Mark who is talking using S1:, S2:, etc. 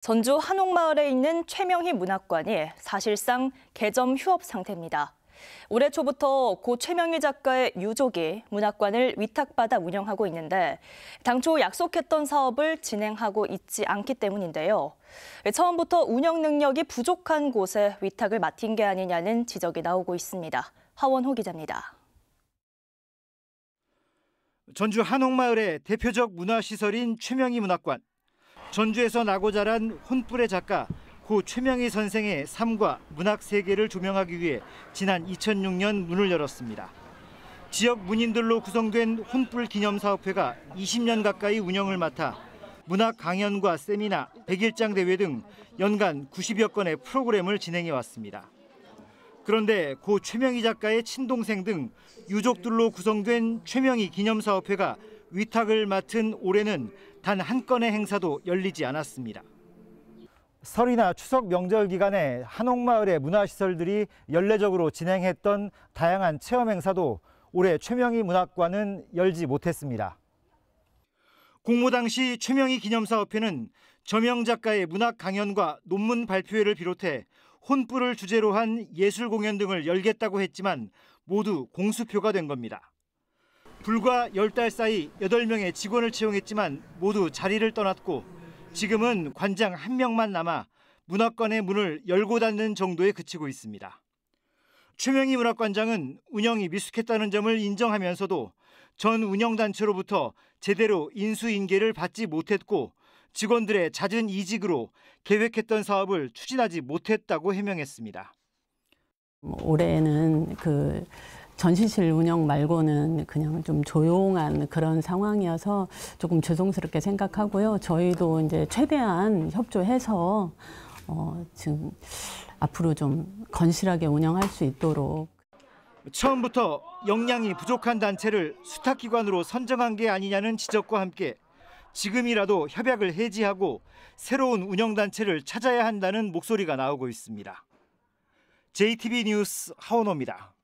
S1: 전주 한옥마을에 있는 최명희 문학관이 사실상 개점 휴업 상태입니다. 올해 초부터 고 최명희 작가의 유족이 문학관을 위탁받아 운영하고 있는데 당초 약속했던 사업을 진행하고 있지 않기 때문인데요. 처음부터 운영 능력이 부족한 곳에 위탁을 맡긴 게 아니냐는 지적이 나오고 있습니다. 하원호 기자입니다.
S2: 전주 한옥마을의 대표적 문화시설인 최명희 문학관. 전주에서 나고 자란 혼불의 작가 고 최명희 선생의 삶과 문학 세계를 조명하기 위해 지난 2006년 문을 열었습니다. 지역 문인들로 구성된 혼불 기념사업회가 20년 가까이 운영을 맡아 문학 강연과 세미나, 백일장 대회 등 연간 90여 건의 프로그램을 진행해 왔습니다. 그런데 고 최명희 작가의 친동생 등 유족들로 구성된 최명희 기념사업회가 위탁을 맡은 올해는 단 한 건의 행사도 열리지 않았습니다. 설이나 추석 명절 기간에 한옥마을의 문화시설들이 연례적으로 진행했던 다양한 체험 행사도 올해 최명희 문학관은 열지 못했습니다. 공모 당시 최명희 기념사업회는 저명 작가의 문학 강연과 논문 발표회를 비롯해 혼뿔을 주제로 한 예술 공연 등을 열겠다고 했지만 모두 공수표가 된 겁니다. 불과 열 달 사이 여덟 명의 직원을 채용했지만 모두 자리를 떠났고 지금은 관장 한 명만 남아 문학관의 문을 열고 닫는 정도에 그치고 있습니다. 최명희 문학관장은 운영이 미숙했다는 점을 인정하면서도 전 운영단체로부터 제대로 인수인계를 받지 못했고 직원들의 잦은 이직으로 계획했던 사업을 추진하지 못했다고 해명했습니다.
S3: 뭐 올해는 그 전시실 운영 말고는 그냥 좀 조용한 그런 상황이어서 조금 죄송스럽게 생각하고요. 저희도 이제 최대한 협조해서 어, 지금 앞으로 좀 건실하게 운영할 수 있도록.
S2: 처음부터 역량이 부족한 단체를 수탁기관으로 선정한 게 아니냐는 지적과 함께 지금이라도 협약을 해지하고 새로운 운영단체를 찾아야 한다는 목소리가 나오고 있습니다. JTB 뉴스 하원호입니다.